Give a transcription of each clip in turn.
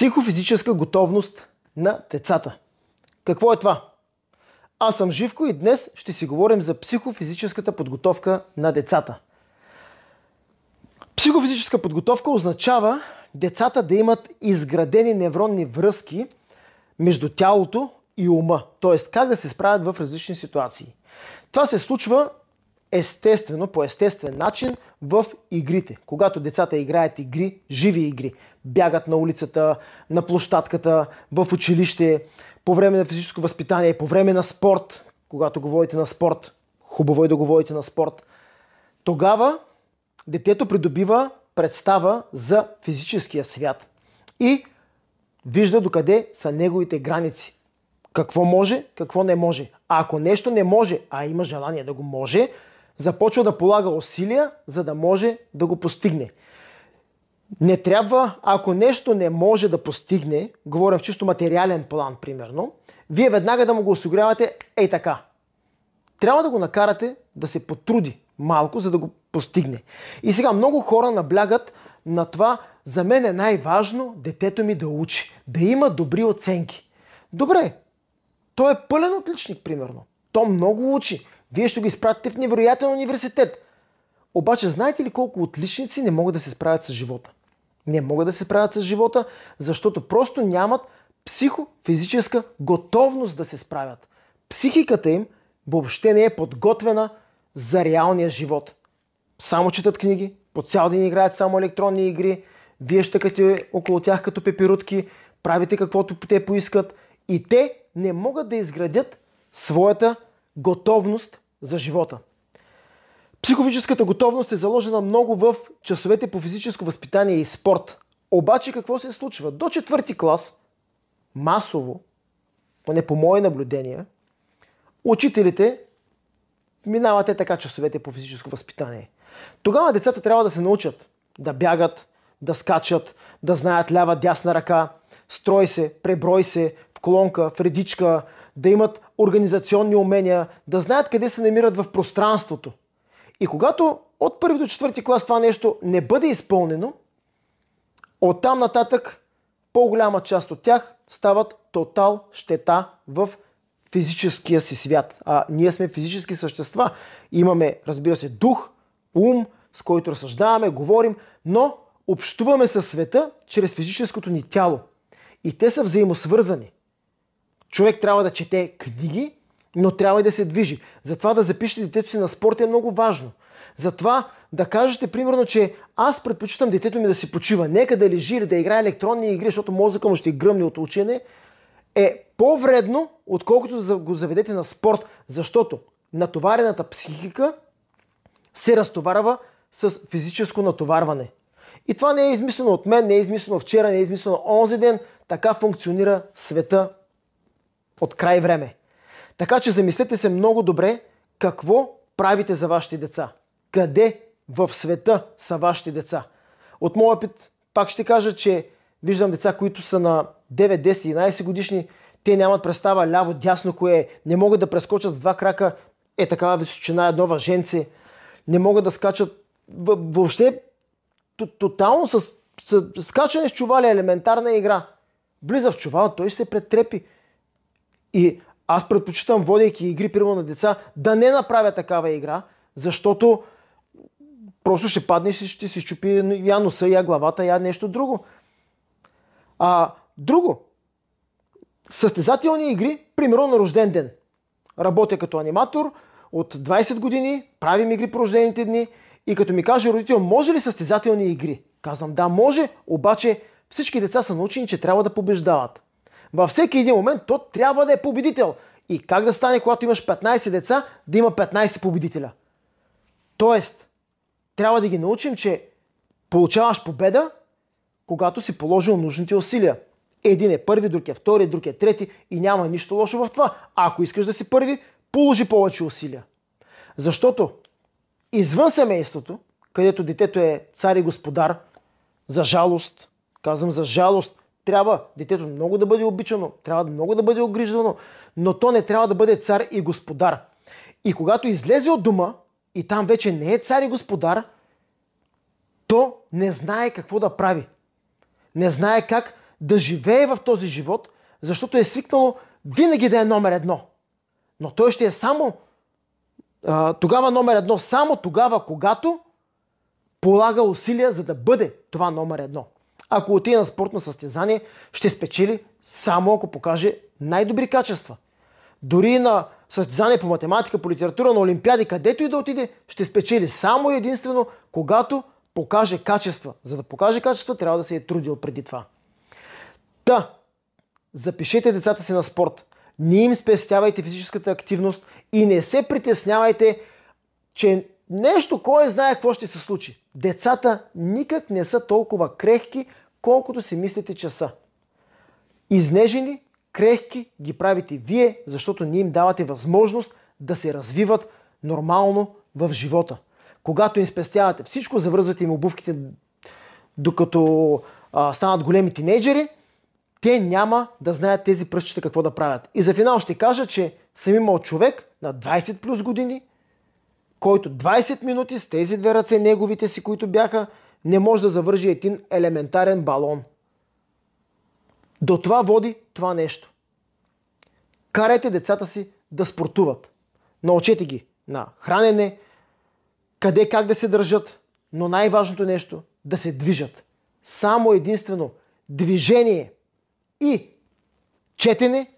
Психофизическа готовност на децата. Какво е това? Аз съм Живко и днес ще си говорим за психофизическата подготовка на децата. Психофизическа подготовка означава децата да имат изградени невронни връзки между тялото и ума, т.е. как да се справят в различни ситуации. Това се случва естествено, по естествен начин в игрите. Когато децата играят игри, живи игри, бягат на улицата, на площадката, в училище, по време на физическо възпитание, по време на спорт, когато говорите на спорт, хубаво е да говорите на спорт, тогава детето придобива представа за физическия свят и вижда докъде са неговите граници. Какво може, какво не може. А ако нещо не може, а има желание да го може, започва да полага усилия, за да може да го постигне. Не трябва, ако нещо не може да постигне, говоря в чисто материален план, примерно, вие веднага да му го осигурявате ей така. Трябва да го накарате да се потруди малко, за да го постигне. И сега много хора наблягат на това, за мен е най-важно детето ми да учи, да има добри оценки. Добре, той е пълен отличник, примерно. То много учи. Вие ще го изпратите в невероятен университет. Обаче знаете ли колко отличници не могат да се справят с живота? Не могат да се справят с живота, защото просто нямат психофизическа готовност да се справят. Психиката им въобще не е подготвена за реалния живот. Само четат книги, по цял ден играят само електронни игри, вие щъкате около тях като пепирутки, правите каквото те поискат и те не могат да изградят своята готовност за живота. Психофизическата готовност е заложена много в часовете по физическо възпитание и спорт. Обаче какво се случва? До четвърти клас масово, поне по мои наблюдения, учителите минават е така часовете по физическо възпитание. Тогава децата трябва да се научат да бягат, да скачат, да знаят лява, дясна ръка, строй се, преброй се, в колонка, в редичка, да имат организационни умения, да знаят къде се намират в пространството. И когато от първи до четвърти клас това нещо не бъде изпълнено, оттам нататък по-голяма част от тях стават тотал щета в физическия си свят. А ние сме физически същества. Имаме, разбира се, дух, ум, с който разсъждаваме, говорим, но общуваме със света чрез физическото ни тяло. И те са взаимосвързани. Човек трябва да чете книги, но трябва и да се движи. Затова да запишете детето си на спорт е много важно. Затова да кажете, примерно, че аз предпочитам детето ми да си почива, нека да лежи или да играе електронни игри, защото мозъка му ще гръмне от учене, е по-вредно, отколкото да го заведете на спорт, защото натоварената психика се разтоварва с физическо натоварване. И това не е измислено от мен, не е измислено вчера, не е измислено онзи ден. Така функционира света от край време. Така че замислете се много добре какво правите за вашите деца. Къде в света са вашите деца? От моя опит пак ще кажа, че виждам деца, които са на 9, 10, 11 годишни, те нямат представа ляво, дясно кое е, не могат да прескочат с два крака е такава височина едно въженце, не могат да скачат въобще тотално с, с, скачане с чували е елементарна игра. Близа в чувал, той се претрепи. И аз предпочитам, водейки игри, примерно на деца, да не направя такава игра, защото просто ще паднеш и ще си щупи я носа, я главата, я нещо друго. А, друго. Състезателни игри, примерно на рожден ден. Работя като аниматор от 20 години, правим игри по рождените дни и като ми каже родител, може ли състезателни игри? Казвам, да, може, обаче всички деца са научени, че трябва да побеждават. Във всеки един момент то трябва да е победител. И как да стане, когато имаш 15 деца, да има 15 победителя? Тоест, трябва да ги научим, че получаваш победа, когато си положил нужните усилия. Един е първи, друг е втори, друг е трети и няма нищо лошо в това. Ако искаш да си първи, положи повече усилия. Защото извън семейството, където детето е цар и господар, за жалост, казвам за жалост, трябва детето много да бъде обичано, трябва много да бъде огриждано, но то не трябва да бъде цар и господар. И когато излезе от дома и там вече не е цар и господар, то не знае какво да прави. Не знае как да живее в този живот, защото е свикнало винаги да е номер едно. Но той ще е само а, тогава номер едно, само тогава, когато полага усилия, за да бъде това номер едно ако отиде на спортно състезание, ще спечели само ако покаже най-добри качества. Дори на състезание по математика, по литература, на олимпиади, където и да отиде, ще спечели само единствено, когато покаже качества. За да покаже качества, трябва да се е трудил преди това. Та, запишете децата си на спорт. Не им спестявайте физическата активност и не се притеснявайте, че нещо, кой знае какво ще се случи. Децата никак не са толкова крехки, колкото си мислите, че са. Изнежени, крехки ги правите вие, защото ние им давате възможност да се развиват нормално в живота. Когато им спестявате всичко, завързвате им обувките, докато а, станат големи тинейджери, те няма да знаят тези пръстчета какво да правят. И за финал ще кажа, че съм имал човек на 20 плюс години, който 20 минути с тези две ръце неговите си, които бяха, не може да завържи един елементарен балон. До това води това нещо. Карайте децата си да спортуват. Научете ги на хранене, къде как да се държат, но най-важното нещо да се движат. Само единствено движение и четене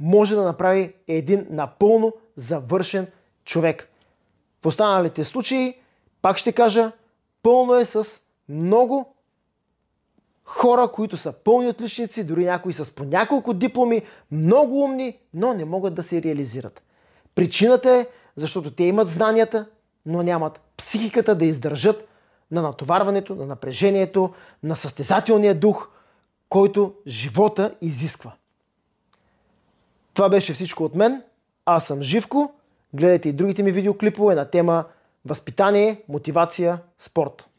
може да направи един напълно завършен човек. В останалите случаи, пак ще кажа, пълно е с много хора, които са пълни отличници, дори някои с по няколко дипломи, много умни, но не могат да се реализират. Причината е, защото те имат знанията, но нямат психиката да издържат на натоварването, на напрежението, на състезателния дух, който живота изисква. Това беше всичко от мен. Аз съм Живко. Гледайте и другите ми видеоклипове на тема възпитание, мотивация, спорт.